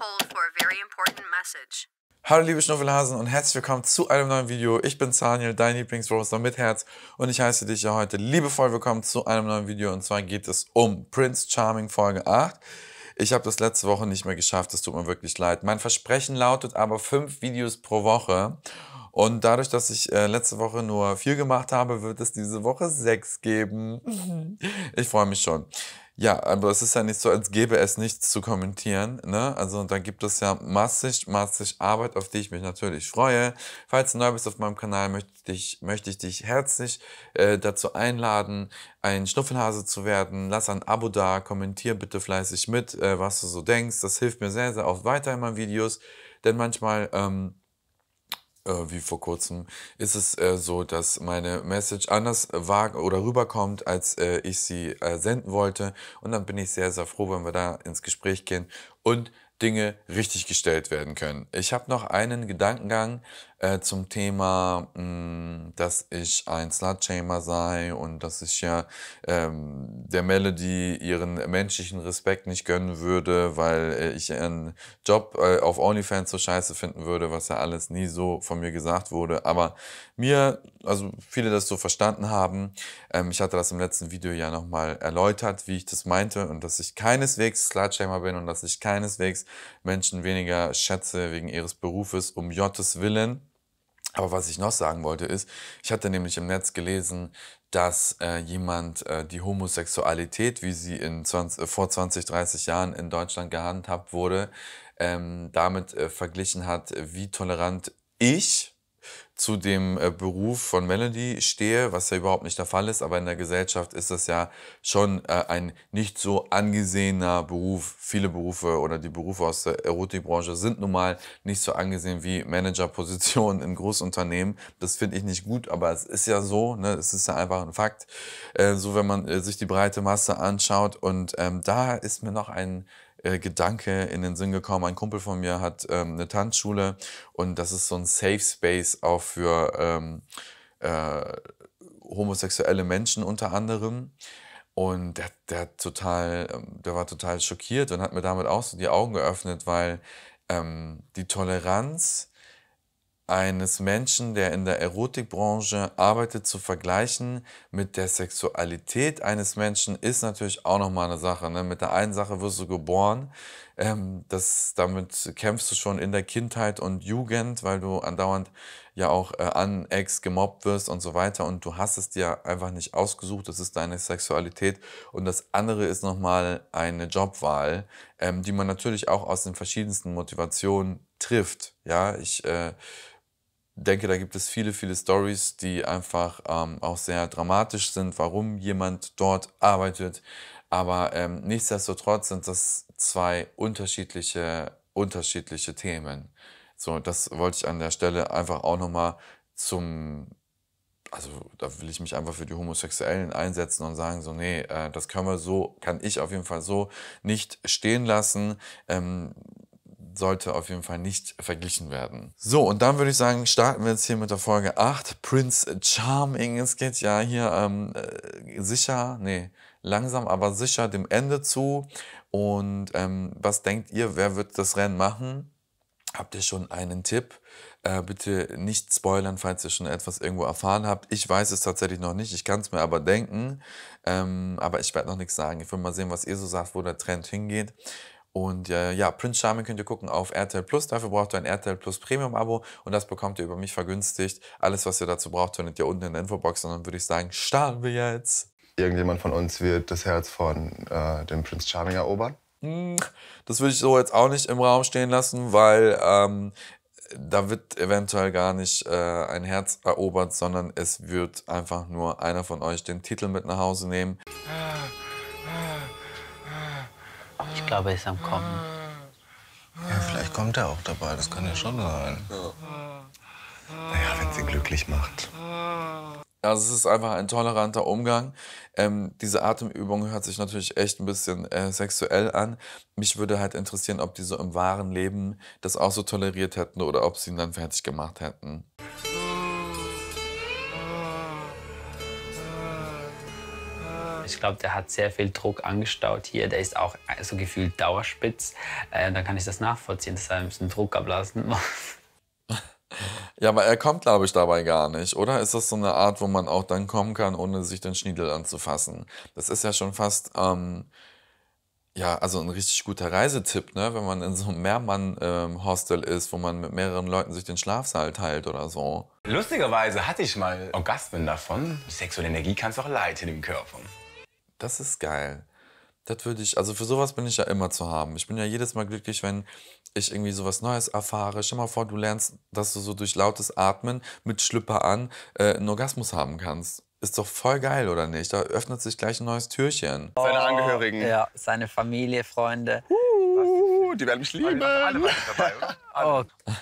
hold for a very important message. Hallo liebe Schnuffelhasen und herzlich willkommen zu einem neuen Video. Ich bin Zaniel, dein Lieblingsroster mit Herz und ich heiße dich ja heute liebevoll willkommen zu einem neuen Video und zwar geht es um Prince Charming Folge 8. Ich habe das letzte Woche nicht mehr geschafft, es tut mir wirklich leid. Mein Versprechen lautet aber 5 Videos pro Woche und dadurch, dass ich äh, letzte Woche nur 4 gemacht habe, wird es diese Woche 6 geben. Mhm. ich freue mich schon. Ja, aber es ist ja nicht so, als gäbe es nichts zu kommentieren. Ne? Also da gibt es ja massig, massig Arbeit, auf die ich mich natürlich freue. Falls du neu bist auf meinem Kanal, möchte ich, dich, möchte ich dich herzlich äh, dazu einladen, ein Schnuffelhase zu werden. Lass ein Abo da, kommentier bitte fleißig mit, äh, was du so denkst. Das hilft mir sehr, sehr oft weiter in meinen Videos, denn manchmal... Ähm, äh, wie vor kurzem, ist es äh, so, dass meine Message anders äh, war oder rüberkommt, als ich sie senden wollte. Und dann bin ich sehr, sehr froh, wenn wir da ins Gespräch gehen und Dinge richtig gestellt werden können. Ich habe noch einen Gedankengang, äh, zum Thema, mh, mm, dass ich ein slut sei und dass ich ja ähm, der Melody ihren menschlichen Respekt nicht gönnen würde, weil äh, ich ihren Job äh, auf OnlyFans so scheiße finden würde, was ja alles nie so von mir gesagt wurde. Aber mir, also viele das so verstanden haben, ähm, ich hatte das im letzten Video ja nochmal erläutert, wie ich das meinte und dass ich keineswegs Slutshamer bin und dass ich keineswegs Menschen weniger schätze wegen ihres Berufes, um Jottes Willen. Aber was ich noch sagen wollte ist, ich hatte nämlich im Netz gelesen, dass äh, jemand äh, die Homosexualität, wie sie in 20, äh, vor 20, 30 Jahren in Deutschland gehandhabt wurde, ähm, damit äh, verglichen hat, wie tolerant ich zu dem äh, Beruf von Melody stehe, was ja überhaupt nicht der Fall ist, aber in der Gesellschaft ist das ja schon äh, ein nicht so angesehener Beruf. Viele Berufe oder die Berufe aus der Erotikbranche sind nun mal nicht so angesehen wie Managerpositionen in Großunternehmen. Das finde ich nicht gut, aber es ist ja so, ne? es ist ja einfach ein Fakt. Äh, so, wenn man sich die breite Masse anschaut und ähm, da ist mir noch ein äh, Gedanke in den Sinn gekommen. Ein Kumpel von mir hat ähm, eine Tanzschule und das ist so ein Safe Space auch für ähm, äh, homosexuelle Menschen unter anderem. Und der, der, total, ähm, der war total schockiert und hat mir damit auch so die Augen geöffnet, weil ähm, die Toleranz eines Menschen, der in der Erotikbranche arbeitet, zu vergleichen mit der Sexualität eines Menschen ist natürlich auch nochmal eine Sache. Ne? Mit der einen Sache wirst du geboren, ähm, das, damit kämpfst du schon in der Kindheit und Jugend, weil du andauernd ja auch äh, an Ex gemobbt wirst und so weiter und du hast es dir einfach nicht ausgesucht, das ist deine Sexualität und das andere ist nochmal eine Jobwahl, ähm, die man natürlich auch aus den verschiedensten Motivationen trifft. Ja, ich äh, denke, da gibt es viele, viele Stories, die einfach ähm, auch sehr dramatisch sind, warum jemand dort arbeitet. Aber ähm, nichtsdestotrotz sind das zwei unterschiedliche, unterschiedliche Themen. So, das wollte ich an der Stelle einfach auch nochmal zum, also da will ich mich einfach für die Homosexuellen einsetzen und sagen, so, nee, äh, das können wir so, kann ich auf jeden Fall so nicht stehen lassen. Ähm, sollte auf jeden Fall nicht verglichen werden. So, und dann würde ich sagen, starten wir jetzt hier mit der Folge 8. Prince Charming. Es geht ja hier ähm, äh, sicher, nee, langsam, aber sicher dem Ende zu. Und ähm, was denkt ihr, wer wird das Rennen machen? Habt ihr schon einen Tipp? Äh, bitte nicht spoilern, falls ihr schon etwas irgendwo erfahren habt. Ich weiß es tatsächlich noch nicht, ich kann es mir aber denken. Ähm, aber ich werde noch nichts sagen. Ich will mal sehen, was ihr so sagt, wo der Trend hingeht. Und äh, ja, Prince Charming könnt ihr gucken auf RTL Plus. Dafür braucht ihr ein RTL Plus Premium Abo und das bekommt ihr über mich vergünstigt. Alles, was ihr dazu braucht, findet ihr unten in der Infobox. Und dann würde ich sagen, starten wir jetzt. Irgendjemand von uns wird das Herz von äh, dem Prince Charming erobern. Hm, das würde ich so jetzt auch nicht im Raum stehen lassen, weil ähm, da wird eventuell gar nicht äh, ein Herz erobert, sondern es wird einfach nur einer von euch den Titel mit nach Hause nehmen. Ah. Ich glaube, er ist am Kommen. Ja, vielleicht kommt er auch dabei, das kann ja schon sein. Ja. Naja, wenn es ihn glücklich macht. Also es ist einfach ein toleranter Umgang. Ähm, diese Atemübung hört sich natürlich echt ein bisschen äh, sexuell an. Mich würde halt interessieren, ob die so im wahren Leben das auch so toleriert hätten oder ob sie ihn dann fertig gemacht hätten. Also ich glaube, der hat sehr viel Druck angestaut hier. Der ist auch so also gefühlt dauerspitz. Äh, dann kann ich das nachvollziehen, dass er ein bisschen Druck ablassen muss. Ja, aber er kommt, glaube ich, dabei gar nicht, oder? Ist das so eine Art, wo man auch dann kommen kann, ohne sich den Schniedel anzufassen? Das ist ja schon fast, ähm, ja, also ein richtig guter Reisetipp, ne? Wenn man in so einem Mehrmann-Hostel ähm, ist, wo man mit mehreren Leuten sich den Schlafsaal teilt oder so. Lustigerweise hatte ich mal Orgasmen davon. Sexuelle Energie kannst auch leiten im Körper. Das ist geil. Das würde ich, also für sowas bin ich ja immer zu haben. Ich bin ja jedes Mal glücklich, wenn ich irgendwie sowas Neues erfahre. Stell mal vor, du lernst, dass du so durch lautes Atmen mit Schlüpper an äh, einen Orgasmus haben kannst. Ist doch voll geil, oder nicht? Da öffnet sich gleich ein neues Türchen. Oh, seine Angehörigen. Ja, seine Familie, Freunde. Uh, die werden mich lieben. Alle dabei, oder? Alle. Oh.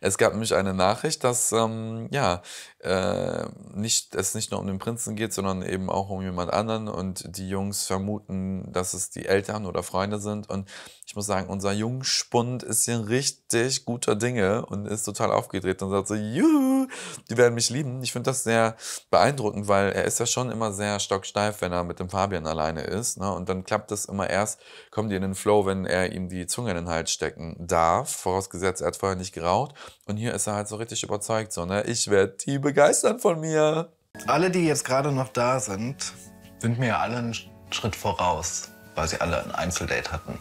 Es gab nämlich eine Nachricht, dass ähm, ja, äh, nicht, es nicht nur um den Prinzen geht, sondern eben auch um jemand anderen und die Jungs vermuten, dass es die Eltern oder Freunde sind. Und ich muss sagen, unser Jungspund ist hier richtig guter Dinge und ist total aufgedreht und sagt so, juhu, die werden mich lieben. Ich finde das sehr beeindruckend, weil er ist ja schon immer sehr stocksteif, wenn er mit dem Fabian alleine ist. Ne? Und dann klappt das immer erst, kommen die in den Flow, wenn er ihm die Zunge in den Hals stecken darf, vorausgesetzt, er hat vorher nicht geraucht gebraucht. Und hier ist er halt so richtig überzeugt, so, ne? Ich werde die begeistern von mir. Alle, die jetzt gerade noch da sind, sind mir alle einen Schritt voraus, weil sie alle ein Einzeldate hatten.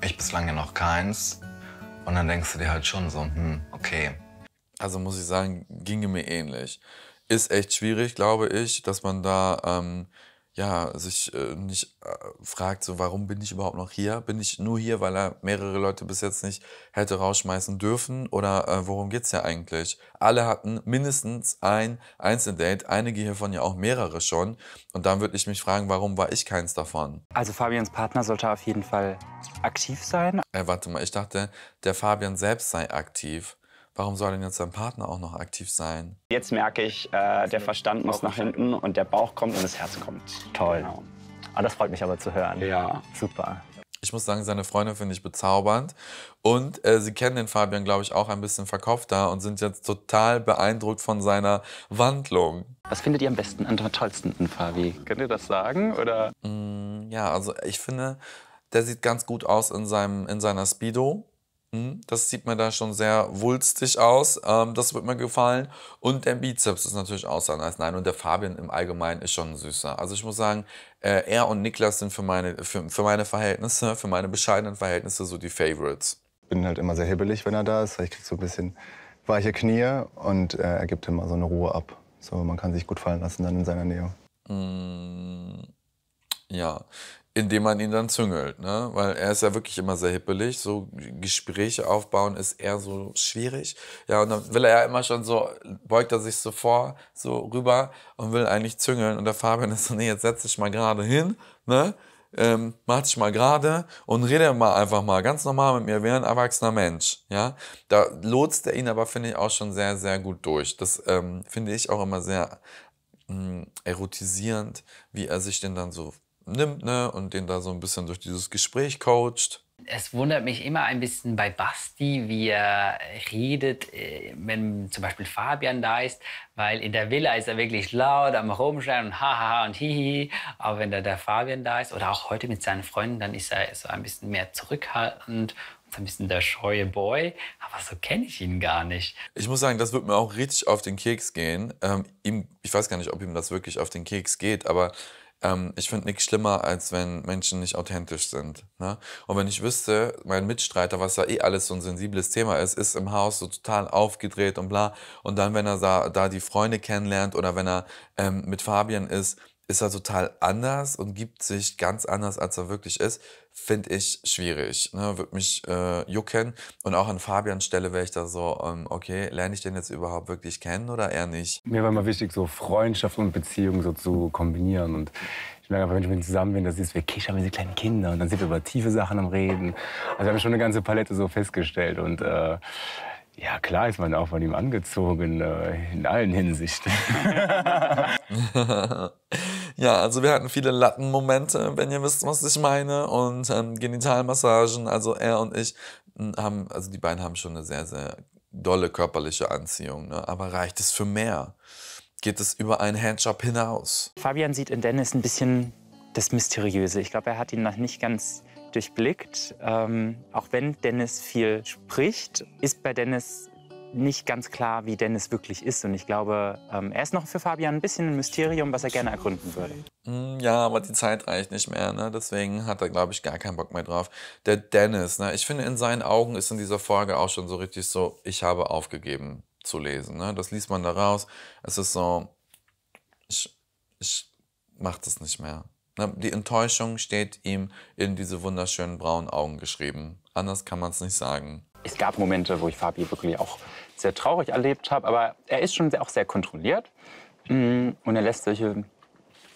Ich bislang ja noch keins. Und dann denkst du dir halt schon so, hm, okay. Also muss ich sagen, ginge mir ähnlich. Ist echt schwierig, glaube ich, dass man da ähm, ja, sich äh, nicht äh, fragt, so warum bin ich überhaupt noch hier? Bin ich nur hier, weil er mehrere Leute bis jetzt nicht hätte rausschmeißen dürfen? Oder äh, worum geht's ja eigentlich? Alle hatten mindestens ein Einzeldate, einige hiervon ja auch mehrere schon. Und dann würde ich mich fragen, warum war ich keins davon? Also Fabians Partner sollte auf jeden Fall aktiv sein. Äh, warte mal, ich dachte, der Fabian selbst sei aktiv. Warum soll denn jetzt dein Partner auch noch aktiv sein? Jetzt merke ich, äh, der Verstand muss nach hinten und der Bauch kommt und das Herz kommt. Toll. Genau. Ah, das freut mich aber zu hören. Ja. Super. Ich muss sagen, seine Freunde finde ich bezaubernd. Und äh, sie kennen den Fabian, glaube ich, auch ein bisschen verkopfter und sind jetzt total beeindruckt von seiner Wandlung. Was findet ihr am besten, am tollsten in Fabi? Könnt ihr das sagen? Oder? Mm, ja, also ich finde, der sieht ganz gut aus in, seinem, in seiner Speedo. Mhm. Das sieht mir da schon sehr wulstig aus. Ähm, das wird mir gefallen. Und der Bizeps ist natürlich auch außer nice. nein. Und der Fabian im Allgemeinen ist schon süßer. Also ich muss sagen, äh, er und Niklas sind für meine, für, für meine Verhältnisse, für meine bescheidenen Verhältnisse so die Favorites. Ich bin halt immer sehr hibbelig, wenn er da ist. Ich krieg so ein bisschen weiche Knie und äh, er gibt immer so eine Ruhe ab. So, man kann sich gut fallen lassen dann in seiner Nähe. Mm, ja indem man ihn dann züngelt, ne? Weil er ist ja wirklich immer sehr hippelig. So Gespräche aufbauen ist eher so schwierig. Ja, und dann will er ja immer schon so, beugt er sich so vor, so rüber und will eigentlich züngeln. Und der Fabian ist so, nee, jetzt setz dich mal gerade hin, ne? Ähm, mach dich mal gerade und rede mal einfach mal ganz normal mit mir wie ein erwachsener Mensch. Ja, da lotst er ihn aber finde ich auch schon sehr sehr gut durch. Das ähm, finde ich auch immer sehr mh, mm, erotisierend, wie er sich denn dann so nimmt ne, und den da so ein bisschen durch dieses Gespräch coacht. Es wundert mich immer ein bisschen bei Basti, wie er redet, äh, wenn zum Beispiel Fabian da ist, weil in der Villa ist er wirklich laut am Rumschreien und hahaha und hihi. Aber wenn da der Fabian da ist oder auch heute mit seinen Freunden, dann ist er so ein bisschen mehr zurückhaltend und so ein bisschen der scheue Boy, aber so kenne ich ihn gar nicht. Ich muss sagen, das wird mir auch richtig auf den Keks gehen. Ähm, ihm, ich weiß gar nicht, ob ihm das wirklich auf den Keks geht, aber ähm, ich finde nichts schlimmer, als wenn Menschen nicht authentisch sind. Ne? Und wenn ich wüsste, mein Mitstreiter, was ja eh alles so ein sensibles Thema ist, ist im Haus so total aufgedreht und bla. Und dann, wenn er da, da die Freunde kennenlernt oder wenn er ähm, mit Fabian ist, ist er total anders und gibt sich ganz anders, als er wirklich ist finde ich schwierig. Ne? Würde mich äh, jucken. Und auch an Fabians Stelle wäre ich da so, ähm, okay, lerne ich den jetzt überhaupt wirklich kennen oder eher nicht? Mir war immer wichtig, so Freundschaft und Beziehung so zu kombinieren. Und ich merke einfach, wenn ich mit ihm zusammen bin, dass ist wir kichern wie diese kleinen Kinder und dann sind wir über tiefe Sachen am Reden. Also wir haben schon eine ganze Palette so festgestellt. Und äh, ja, klar ist man auch von ihm angezogen, äh, in allen Hinsichten. Ja, also wir hatten viele Lattenmomente, wenn ihr wisst, was ich meine. Und ähm, Genitalmassagen, also er und ich hm, haben, also die beiden haben schon eine sehr, sehr dolle körperliche Anziehung. Ne? Aber reicht es für mehr? Geht es über einen Handjob hinaus? Fabian sieht in Dennis ein bisschen das Mysteriöse. Ich glaube, er hat ihn noch nicht ganz durchblickt. Ähm, auch wenn Dennis viel spricht, ist bei Dennis nicht ganz klar, wie Dennis wirklich ist. Und ich glaube, ähm, er ist noch für Fabian ein bisschen ein Mysterium, was er gerne ergründen würde. Mm, ja, aber die Zeit reicht nicht mehr. Ne? Deswegen hat er, glaube ich, gar keinen Bock mehr drauf. Der Dennis, ne? ich finde, in seinen Augen ist in dieser Folge auch schon so richtig so, ich habe aufgegeben zu lesen. Ne? Das liest man da raus. Es ist so, ich, ich mache das nicht mehr. Ne? Die Enttäuschung steht ihm in diese wunderschönen braunen Augen geschrieben. Anders kann man es nicht sagen. Es gab Momente, wo ich Fabi wirklich auch sehr traurig erlebt habe, aber er ist schon sehr, auch sehr kontrolliert mm, und er lässt solche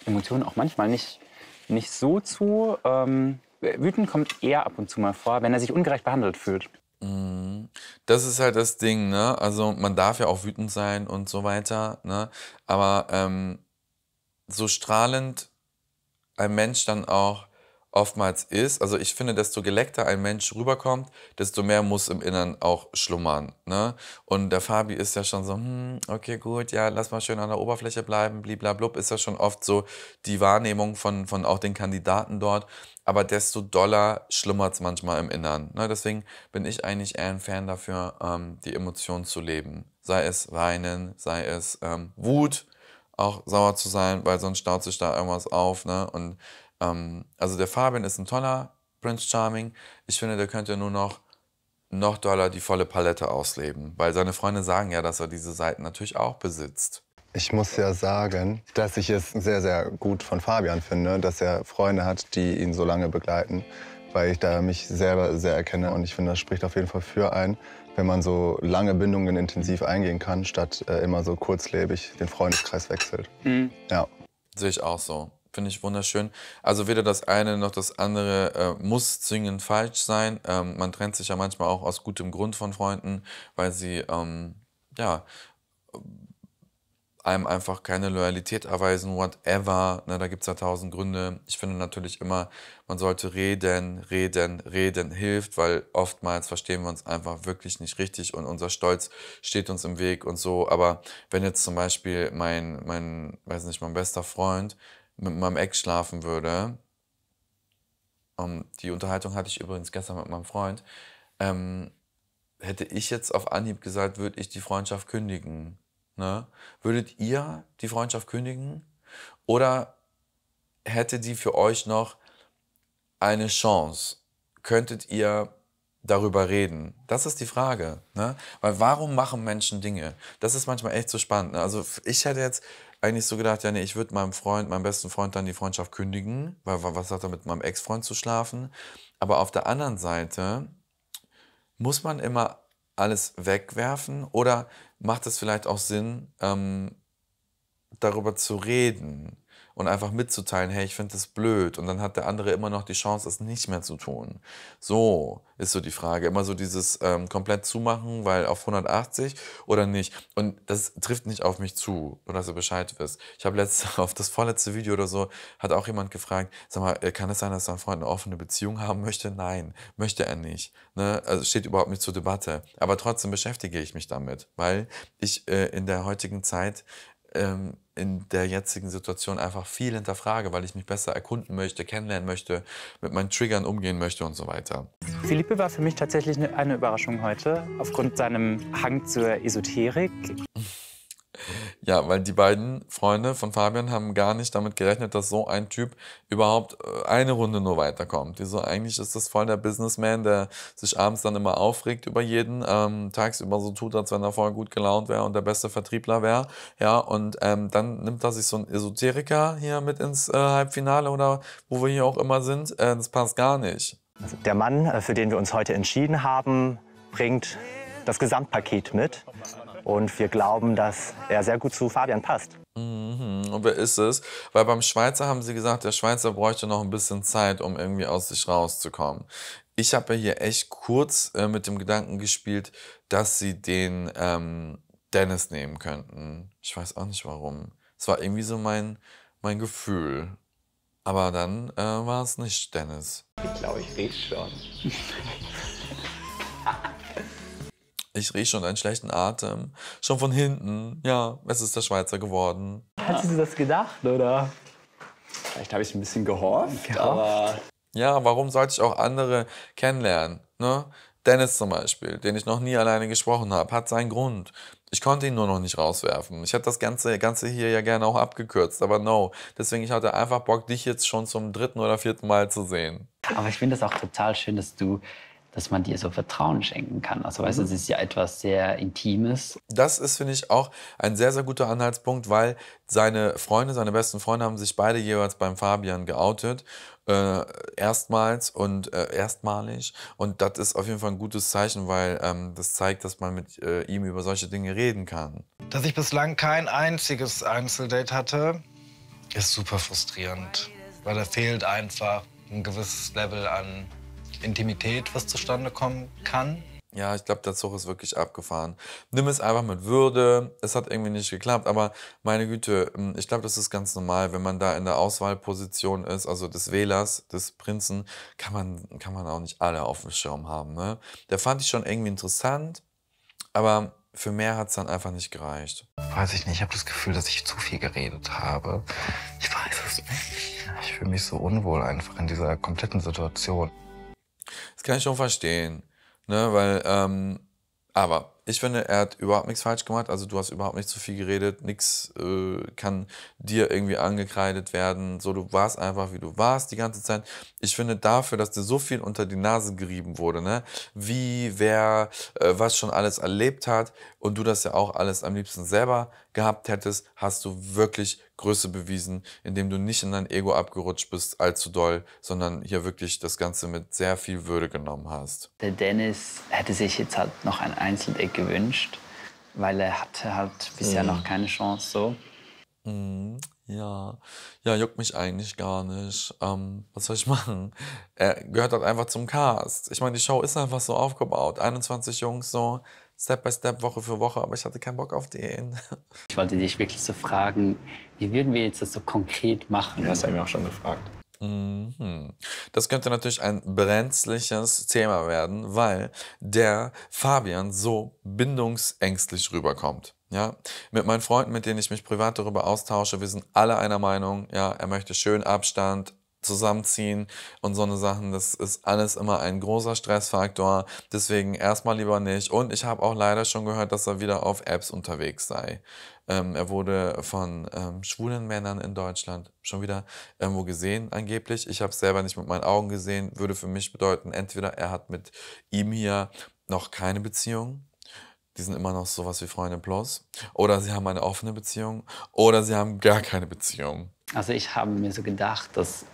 Emotionen auch manchmal nicht, nicht so zu. Ähm, wütend kommt eher ab und zu mal vor, wenn er sich ungerecht behandelt fühlt. Mm, das ist halt das Ding, ne? Also man darf ja auch wütend sein und so weiter, ne? Aber ähm, so strahlend ein Mensch dann auch oftmals ist. Also ich finde, desto geleckter ein Mensch rüberkommt, desto mehr muss im Inneren auch schlummern. Ne? Und der Fabi ist ja schon so, hm, okay, gut, ja, lass mal schön an der Oberfläche bleiben, bliblablub, ist ja schon oft so die Wahrnehmung von, von auch den Kandidaten dort. Aber desto doller schlummert es manchmal im Inneren. Ne? Deswegen bin ich eigentlich eher ein Fan dafür, ähm, die Emotionen zu leben. Sei es Weinen, sei es ähm, Wut, auch sauer zu sein, weil sonst staut sich da irgendwas auf. Ne? Und ähm, also der Fabian ist ein toller Prince Charming. Ich finde, der könnte nur noch noch doller die volle Palette ausleben, weil seine Freunde sagen ja, dass er diese Seiten natürlich auch besitzt. Ich muss ja sagen, dass ich es sehr, sehr gut von Fabian finde, dass er Freunde hat, die ihn so lange begleiten, weil ich da mich selber sehr erkenne und ich finde, das spricht auf jeden Fall für ein, wenn man so lange Bindungen intensiv eingehen kann, statt äh, immer so kurzlebig den Freundeskreis wechselt. Mhm. Ja. Sehe ich auch so finde ich wunderschön. Also weder das eine noch das andere äh, muss zwingend falsch sein. Ähm, man trennt sich ja manchmal auch aus gutem Grund von Freunden, weil sie ähm, ja einem einfach keine Loyalität erweisen, whatever. Ne, da gibt es ja tausend Gründe. Ich finde natürlich immer, man sollte reden, reden, reden hilft, weil oftmals verstehen wir uns einfach wirklich nicht richtig und unser Stolz steht uns im Weg und so. Aber wenn jetzt zum Beispiel mein, mein, weiß nicht, mein bester Freund mit meinem Ex schlafen würde, um, die Unterhaltung hatte ich übrigens gestern mit meinem Freund, ähm, hätte ich jetzt auf Anhieb gesagt, würde ich die Freundschaft kündigen. Ne? Würdet ihr die Freundschaft kündigen? Oder hätte die für euch noch eine Chance? Könntet ihr darüber reden? Das ist die Frage. Ne? Weil warum machen Menschen Dinge? Das ist manchmal echt so spannend. Ne? Also ich hätte jetzt eigentlich so gedacht, ja, nee, ich würde meinem Freund, meinem besten Freund dann die Freundschaft kündigen, weil was hat er mit meinem Ex-Freund zu schlafen? Aber auf der anderen Seite muss man immer alles wegwerfen oder macht es vielleicht auch Sinn, ähm, darüber zu reden? und einfach mitzuteilen, hey, ich finde das blöd. Und dann hat der andere immer noch die Chance, es nicht mehr zu tun. So ist so die Frage. Immer so dieses ähm, komplett zumachen, weil auf 180 oder nicht. Und das trifft nicht auf mich zu, nur dass du Bescheid wirst. Ich habe letzte, auf das vorletzte Video oder so, hat auch jemand gefragt, sag mal, äh, kann es sein, dass dein Freund eine offene Beziehung haben möchte? Nein, möchte er nicht. Ne? Also steht überhaupt nicht zur Debatte. Aber trotzdem beschäftige ich mich damit, weil ich äh, in der heutigen Zeit ähm, in der jetzigen Situation einfach viel hinterfrage, weil ich mich besser erkunden möchte, kennenlernen möchte, mit meinen Triggern umgehen möchte und so weiter. Philippe war für mich tatsächlich eine Überraschung heute, aufgrund seinem Hang zur Esoterik. Ja, weil die beiden Freunde von Fabian haben gar nicht damit gerechnet, dass so ein Typ überhaupt äh, eine Runde nur weiterkommt. Die eigentlich ist das voll der Businessman, der sich abends dann immer aufregt über jeden, ähm, tagsüber so tut, als wenn er vorher gut gelaunt wäre und der beste Vertriebler wäre. Ja, und ähm, dann nimmt er sich so ein Esoteriker hier mit ins äh, Halbfinale oder wo wir hier auch immer sind. Äh, das passt gar nicht. Also der Mann, äh, für den wir uns heute entschieden haben, bringt das Gesamtpaket mit. Und wir glauben, dass er sehr gut zu Fabian passt. Mhm. Und wer ist es? Weil beim Schweizer haben sie gesagt, der Schweizer bräuchte noch ein bisschen Zeit, um irgendwie aus sich rauszukommen. Ich habe ja hier echt kurz äh, mit dem Gedanken gespielt, dass sie den ähm, Dennis nehmen könnten. Ich weiß auch nicht warum. Es war irgendwie so mein, mein Gefühl. Aber dann äh, war es nicht Dennis. Ich glaube, ich rede schon. Ich rieche schon einen schlechten Atem. Schon von hinten. Ja, es ist der Schweizer geworden. Hattest du das gedacht, oder? Vielleicht habe ich ein bisschen gehofft, gehofft, aber... Ja, warum sollte ich auch andere kennenlernen? Ne? Dennis zum Beispiel, den ich noch nie alleine gesprochen habe, hat seinen Grund. Ich konnte ihn nur noch nicht rauswerfen. Ich hätte das Ganze, Ganze hier ja gerne auch abgekürzt, aber no. Deswegen, ich hatte einfach Bock, dich jetzt schon zum dritten oder vierten Mal zu sehen. Aber ich finde das auch total schön, dass du dass man dir so Vertrauen schenken kann. Also weißt du, mhm. es ist ja etwas sehr Intimes. Das ist, finde ich, auch ein sehr, sehr guter Anhaltspunkt, weil seine Freunde, seine besten Freunde haben sich beide jeweils beim Fabian geoutet. Äh, erstmals und äh, erstmalig. Und das ist auf jeden Fall ein gutes Zeichen, weil ähm, das zeigt, dass man mit äh, ihm über solche Dinge reden kann. Dass ich bislang kein einziges Einzeldate hatte, ist super frustrierend, weil da fehlt einfach ein gewisses Level an Intimität, was zustande kommen kann. Ja, ich glaube, der Zug ist wirklich abgefahren. Nimm es einfach mit Würde. Es hat irgendwie nicht geklappt, aber meine Güte, hm, ich glaube, das ist ganz normal, wenn man da in der Auswahlposition ist, also des Wählers, des Prinzen, kann man, kann man auch nicht alle auf dem Schirm haben. Ne? Der fand ich schon irgendwie interessant, aber für mehr hat es dann einfach nicht gereicht. Weiß ich nicht, ich habe das Gefühl, dass ich zu viel geredet habe. Ich weiß es nicht. Ich fühle mich so unwohl einfach in dieser kompletten Situation. Das kann ich schon verstehen. Ne, weil, ähm, aber ich finde, er hat überhaupt nichts falsch gemacht. Also du hast überhaupt nicht zu viel geredet, nichts äh, kann dir irgendwie angekreidet werden. So, du warst einfach, wie du warst die ganze Zeit. Ich finde dafür, dass dir so viel unter die Nase gerieben wurde, ne? Wie, wer, äh, was schon alles erlebt hat und du das ja auch alles am liebsten selber gehabt hättest, hast du wirklich Größe bewiesen, indem du nicht in dein Ego abgerutscht bist, allzu doll, sondern hier wirklich das Ganze mit sehr viel Würde genommen hast. Der Dennis hätte sich jetzt halt noch ein Einzeldeck gewünscht, weil er hatte halt bisher mhm. noch keine Chance so. Mhm. Ja, ja, juckt mich eigentlich gar nicht. Ähm, was soll ich machen? Er gehört halt einfach zum Cast. Ich meine, die Show ist einfach so aufgebaut. 21 Jungs so, Step by Step, Woche für Woche, aber ich hatte keinen Bock auf den. Ich wollte dich wirklich so fragen, wie würden wir jetzt das so konkret machen? Das haben wir auch schon gefragt. Mhm. Das könnte natürlich ein brenzliches Thema werden, weil der Fabian so bindungsängstlich rüberkommt. Ja, mit meinen Freunden, mit denen ich mich privat darüber austausche, wir sind alle einer Meinung. Ja, er möchte schön Abstand, zusammenziehen und so eine Sachen. Das ist alles immer ein großer Stressfaktor. Deswegen erstmal lieber nicht. Und ich habe auch leider schon gehört, dass er wieder auf Apps unterwegs sei. Ähm, er wurde von ähm, schwulen Männern in Deutschland schon wieder irgendwo gesehen, angeblich. Ich habe es selber nicht mit meinen Augen gesehen. Würde für mich bedeuten, entweder er hat mit ihm hier noch keine Beziehung die sind immer noch sowas wie Freunde plus. Oder sie haben eine offene Beziehung. Oder sie haben gar keine Beziehung. Also ich habe mir so gedacht, dass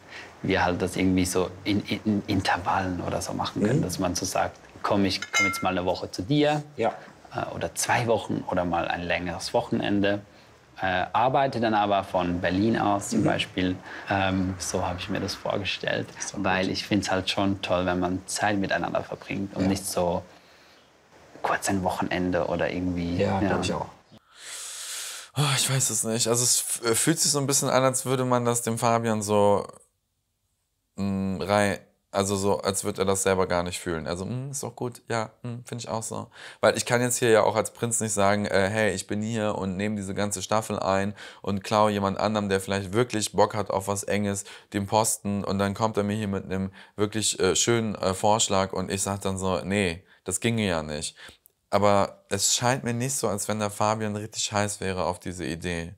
wir halt das irgendwie so in, in Intervallen oder so machen können, mhm. dass man so sagt, komm, ich komme jetzt mal eine Woche zu dir ja. äh, oder zwei Wochen oder mal ein längeres Wochenende. Äh, arbeite dann aber von Berlin aus zum mhm. Beispiel. Ähm, so habe ich mir das vorgestellt, weil ich finde es halt schon toll, wenn man Zeit miteinander verbringt und ja. nicht so kurz ein Wochenende oder irgendwie. Ja, ja. glaube ich auch. Oh, ich weiß es nicht. Also es äh, fühlt sich so ein bisschen an, als würde man das dem Fabian so mh, mm, rein, also so, als würde er das selber gar nicht fühlen. Also, mh, mm, ist doch gut, ja, mm, finde ich auch so. Weil ich kann jetzt hier ja auch als Prinz nicht sagen, äh, hey, ich bin hier und nehme diese ganze Staffel ein und klaue jemand anderem, der vielleicht wirklich Bock hat auf was Enges, den Posten und dann kommt er mir hier mit einem wirklich äh, schönen äh, Vorschlag und ich sage dann so, nee, das ginge ja nicht. Aber es scheint mir nicht so, als wenn der Fabian richtig heiß wäre auf diese Idee.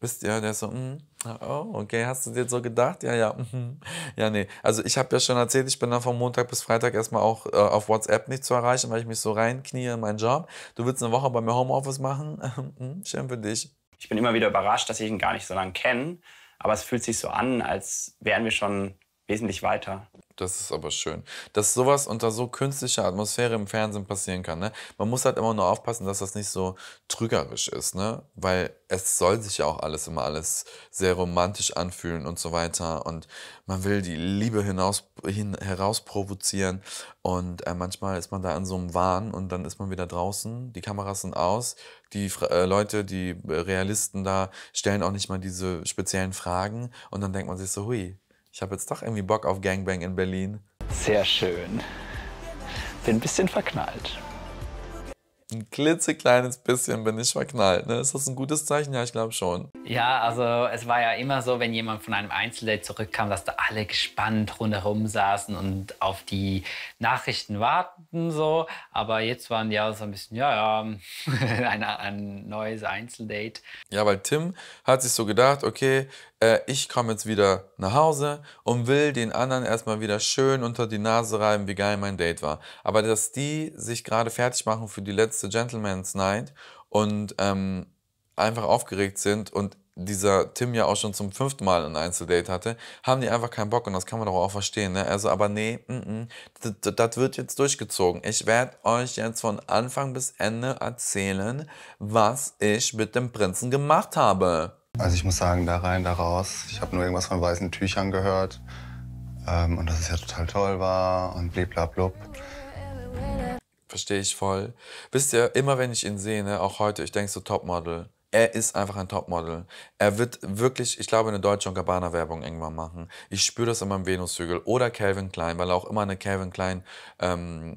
Wisst ihr, der ist so, mm, oh, okay, hast du dir so gedacht? Ja, ja, mm, ja, nee. Also ich habe ja schon erzählt, ich bin dann von Montag bis Freitag erstmal auch äh, auf WhatsApp nicht zu erreichen, weil ich mich so reinknie in meinen Job. Du willst eine Woche bei mir Homeoffice machen? Hm, schön für dich. Ich bin immer wieder überrascht, dass ich ihn gar nicht so lange kenne, aber es fühlt sich so an, als wären wir schon wesentlich weiter. Das ist aber schön, dass sowas unter so künstlicher Atmosphäre im Fernsehen passieren kann. Ne? Man muss halt immer nur aufpassen, dass das nicht so trügerisch ist, ne? weil es soll sich ja auch alles immer alles sehr romantisch anfühlen und so weiter. Und man will die Liebe hinaus, hin, herausprovozieren. Und äh, manchmal ist man da in so einem Wahn und dann ist man wieder draußen. Die Kameras sind aus. Die äh, Leute, die äh, Realisten da, stellen auch nicht mal diese speziellen Fragen. Und dann denkt man sich so, hui, ich habe jetzt doch irgendwie Bock auf Gangbang in Berlin. Sehr schön. Bin ein bisschen verknallt. Ein klitzekleines bisschen bin ich verknallt. Ne? Ist das ein gutes Zeichen? Ja, ich glaube schon. Ja, also es war ja immer so, wenn jemand von einem Einzeldate zurückkam, dass da alle gespannt rundherum saßen und auf die Nachrichten warten so. Aber jetzt waren die ja so ein bisschen, ja, ja, ein, ein neues Einzeldate. Ja, weil Tim hat sich so gedacht, okay, äh, ich komme jetzt wieder nach Hause und will den anderen erstmal wieder schön unter die Nase reiben, wie geil mein Date war. Aber dass die sich gerade fertig machen für die letzte Gentleman's Night und ähm, einfach aufgeregt sind und dieser Tim ja auch schon zum fünften Mal ein Einzeldate hatte, haben die einfach keinen Bock und das kann man doch auch verstehen. Ne? Also, aber nee, mm, mm, das wird jetzt durchgezogen. Ich werde euch jetzt von Anfang bis Ende erzählen, was ich mit dem Prinzen gemacht habe. Also ich muss sagen, da rein, da raus. Ich habe nur irgendwas von weißen Tüchern gehört ähm, und dass es ja total toll war und bliblablub. Verstehe ich voll. Wisst ihr, immer wenn ich ihn sehe, ne, auch heute, ich denke so Topmodel er ist einfach ein Topmodel. Er wird wirklich, ich glaube, eine deutsche und Gabbana Werbung irgendwann machen. Ich spüre das in meinem Venushügel oder Calvin Klein, weil er auch immer eine Calvin Klein ähm,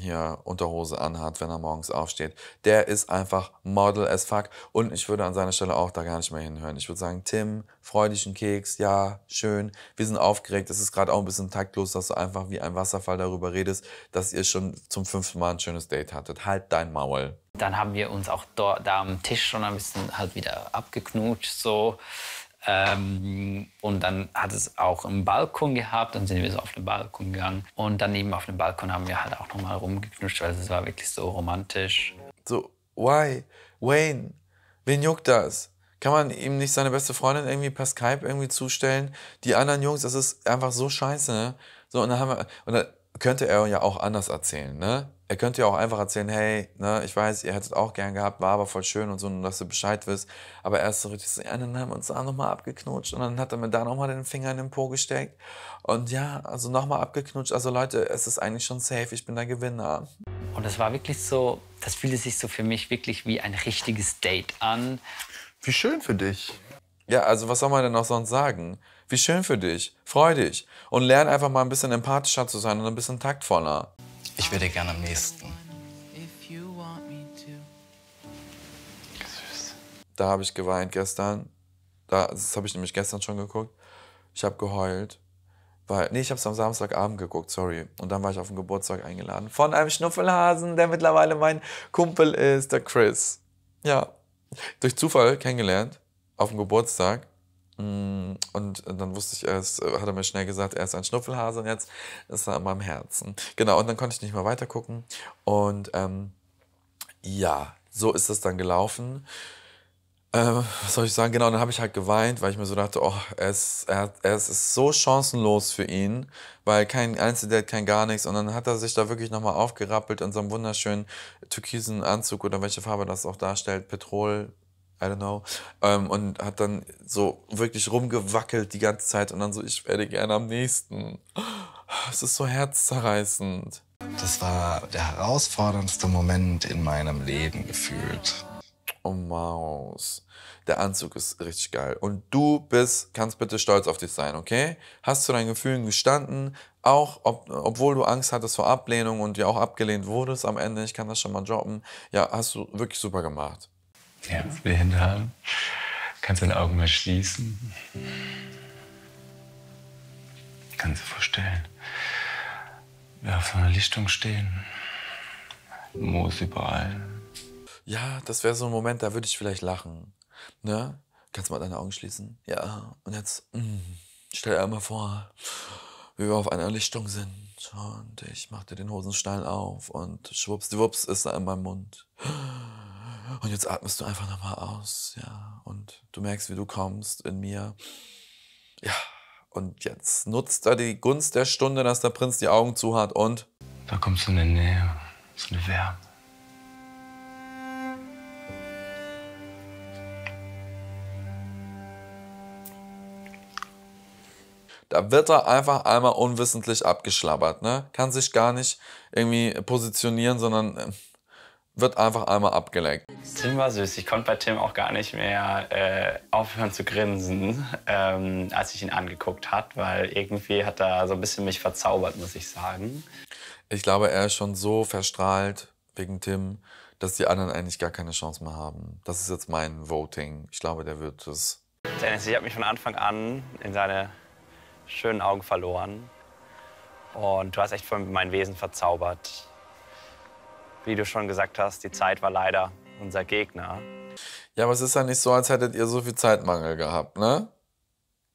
hier Unterhose anhat, wenn er morgens aufsteht. Der ist einfach Model as fuck und ich würde an seiner Stelle auch da gar nicht mehr hinhören. Ich würde sagen, Tim, freu dich einen Keks, ja, schön. Wir sind aufgeregt. Es ist gerade auch ein bisschen taktlos, dass du einfach wie ein Wasserfall darüber redest, dass ihr schon zum fünften Mal ein schönes Date hattet. Halt dein Maul. Dann haben wir uns auch do, da am Tisch schon ein bisschen halt wieder abgeknutscht so. Ähm, und dann hat es auch einen Balkon gehabt, dann sind wir so auf den Balkon gegangen. Und daneben auf dem Balkon haben wir halt auch nochmal rumgeknutscht, weil es war wirklich so romantisch. So, why? Wayne, wen juckt das? Kann man ihm nicht seine beste Freundin irgendwie per Skype irgendwie zustellen? Die anderen Jungs, das ist einfach so scheiße. Ne? So, und dann haben wir, und dann könnte er ja auch anders erzählen, ne? er könnte ja auch einfach erzählen, hey, ne, ich weiß, ihr hättet auch gern gehabt, war aber voll schön und so, nur dass du Bescheid wisst. Aber er ist so richtig so, ja, dann haben wir uns da nochmal abgeknutscht und dann hat er mir da nochmal den Finger in den Po gesteckt. Und ja, also nochmal abgeknutscht. Also Leute, es ist eigentlich schon safe, ich bin der Gewinner. Und das war wirklich so, das fühlte sich so für mich wirklich wie ein richtiges Date an. Wie schön für dich. Ja, also was soll man denn noch sonst sagen? Wie schön für dich, freu dich und lern einfach mal ein bisschen empathischer zu sein und ein bisschen taktvoller ich werde gerne am nächsten. Da habe ich geweint gestern. das habe ich nämlich gestern schon geguckt. Ich habe geheult. Weil, nee, ich habe es am Samstagabend geguckt, sorry. Und dann war ich auf den Geburtstag eingeladen. Von einem Schnuffelhasen, der mittlerweile mein Kumpel ist, der Chris. Ja. Durch Zufall kennengelernt, auf dem Geburtstag. Mm, und dann wusste ich erst, äh, hat er mir schnell gesagt, er ist ein Schnuffelhase und jetzt ist er an meinem Herzen. Genau, und dann konnte ich nicht mehr weiter gucken. Und ähm, ja, so ist das dann gelaufen. Ähm, was soll ich sagen? Genau, dann habe ich halt geweint, weil ich mir so dachte, oh, er ist, er, er ist so chancenlos für ihn, weil kein Einzeldate, kein gar nichts. Und dann hat er sich da wirklich nochmal aufgerappelt in so einem wunderschönen türkisen Anzug oder welche Farbe das auch darstellt, Petrol, I don't know. Ähm, und hat dann so wirklich rumgewackelt die ganze Zeit und dann so, ich werde gerne am nächsten. Es ist so herzzerreißend. Das war der herausforderndste Moment in meinem Leben gefühlt. Oh Maus. Der Anzug ist richtig geil. Und du bist, kannst bitte stolz auf dich sein, okay? Hast du deinen Gefühlen gestanden, auch ob, obwohl du Angst hattest vor Ablehnung und ja auch abgelehnt wurdest am Ende, ich kann das schon mal droppen. Ja, hast du wirklich super gemacht. Ja, die Hände Kannst deine Augen mal schließen. Kannst du vorstellen, wie wir auf so einer Lichtung stehen. Moos überall. Ja, das wäre so ein Moment, da würde ich vielleicht lachen. Ne? Kannst du mal deine Augen schließen? Ja, und jetzt mh, mm, stell dir einmal vor, wie wir auf einer Lichtung sind. Und ich mache dir den Hosenstein auf und schwupps, schwuppsdiwupps ist er in meinem Mund. Und jetzt atmest du einfach nochmal aus, ja. Und du merkst, wie du kommst in mir. Ja. Und jetzt nutzt er die Gunst der Stunde, dass der Prinz die Augen zu hat und. Da kommt so eine Nähe, so eine Wärme. da wird er einfach einmal unwissentlich abgeschlabbert, ne? Kann sich gar nicht irgendwie positionieren, sondern ähm, wird einfach einmal abgelenkt. Tim war süß. Ich konnte bei Tim auch gar nicht mehr äh, aufhören zu grinsen, ähm, als ich ihn angeguckt hat, weil irgendwie hat er so ein bisschen mich verzaubert, muss ich sagen. Ich glaube, er ist schon so verstrahlt wegen Tim, dass die anderen eigentlich gar keine Chance mehr haben. Das ist jetzt mein Voting. Ich glaube, der wird es. Dennis, ich habe mich von Anfang an in seine schönen Augen verloren. Und du hast echt von meinem Wesen verzaubert wie du schon gesagt hast, die Zeit war leider unser Gegner. Ja, aber es ist ja nicht so, als hättet ihr so viel Zeitmangel gehabt, ne?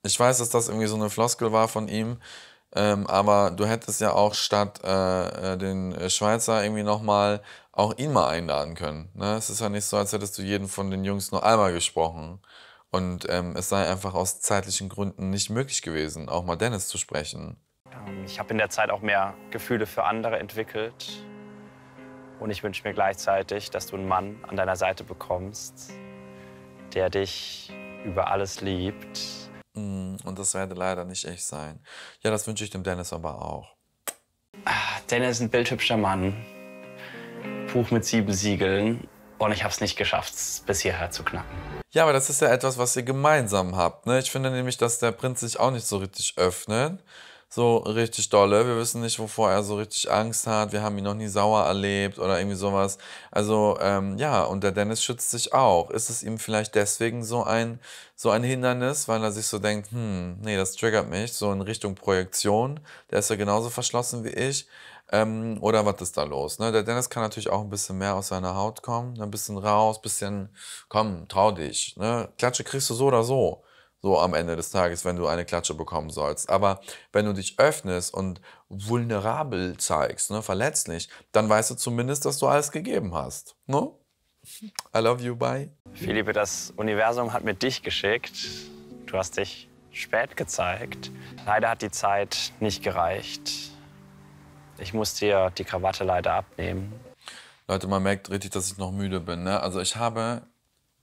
Ich weiß, dass das irgendwie so eine Floskel war von ihm, ähm, aber du hättest ja auch statt äh, äh den Schweizer irgendwie nochmal auch ihn mal einladen können. Ne? Es ist ja nicht so, als hättest du jeden von den Jungs nur einmal gesprochen. Und ähm, es sei einfach aus zeitlichen Gründen nicht möglich gewesen, auch mal Dennis zu sprechen. Ähm, ich habe in der Zeit auch mehr Gefühle für andere entwickelt und ich wünsche mir gleichzeitig, dass du einen Mann an deiner Seite bekommst, der dich über alles liebt. Mm, und das werde leider nicht ich sein. Ja, das wünsche ich dem Dennis aber auch. Ah, Dennis ist ein bildhübscher Mann. Buch mit sieben Siegeln. Und ich habe es nicht geschafft, bis hierher zu knacken. Ja, aber das ist ja etwas, was ihr gemeinsam habt. Ne? Ich finde nämlich, dass der Prinz sich auch nicht so richtig öffnet so richtig dolle. Wir wissen nicht, wovor er so richtig Angst hat. Wir haben ihn noch nie sauer erlebt oder irgendwie sowas. Also ähm, ja, und der Dennis schützt sich auch. Ist es ihm vielleicht deswegen so ein, so ein Hindernis, weil er sich so denkt, hm, nee, das triggert mich, so in Richtung Projektion. Der ist ja genauso verschlossen wie ich. Ähm, oder was ist da los? Ne? Der Dennis kann natürlich auch ein bisschen mehr aus seiner Haut kommen, ein ne? bisschen raus, bisschen, komm, trau dich. Ne? Klatsche kriegst du so oder so so am Ende des Tages, wenn du eine Klatsche bekommen sollst. Aber wenn du dich öffnest und vulnerabel zeigst, ne, verletzlich, dann weißt du zumindest, dass du alles gegeben hast. Ne? I love you, bye. Philippe, das Universum hat mir dich geschickt. Du hast dich spät gezeigt. Leider hat die Zeit nicht gereicht. Ich muss dir die Krawatte leider abnehmen. Leute, man merkt richtig, dass ich noch müde bin. Ne? Also ich habe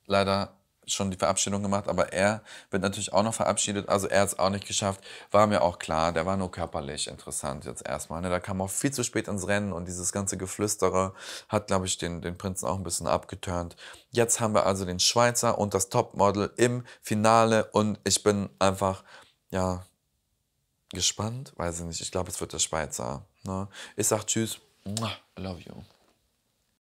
leider schon die Verabschiedung gemacht, aber er wird natürlich auch noch verabschiedet. Also er hat es auch nicht geschafft. War mir auch klar, der war nur körperlich interessant jetzt erstmal. Ne? Da kam auch viel zu spät ins Rennen und dieses ganze Geflüstere hat, glaube ich, den, den Prinzen auch ein bisschen abgeturnt. Jetzt haben wir also den Schweizer und das Topmodel im Finale und ich bin einfach, ja, gespannt. Weiß ich nicht. Ich glaube, es wird der Schweizer. Ne? Ich sage Tschüss. I love you.